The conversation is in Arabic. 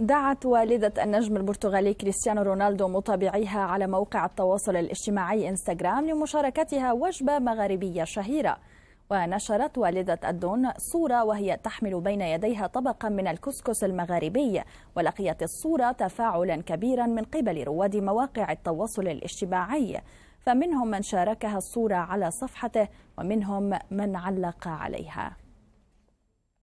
دعت والدة النجم البرتغالي كريستيانو رونالدو متابعيها على موقع التواصل الاجتماعي انستغرام لمشاركتها وجبة مغاربية شهيرة ونشرت والدة الدون صورة وهي تحمل بين يديها طبقا من الكسكس المغاربي ولقيت الصورة تفاعلا كبيرا من قبل رواد مواقع التواصل الاجتماعي فمنهم من شاركها الصورة على صفحته ومنهم من علق عليها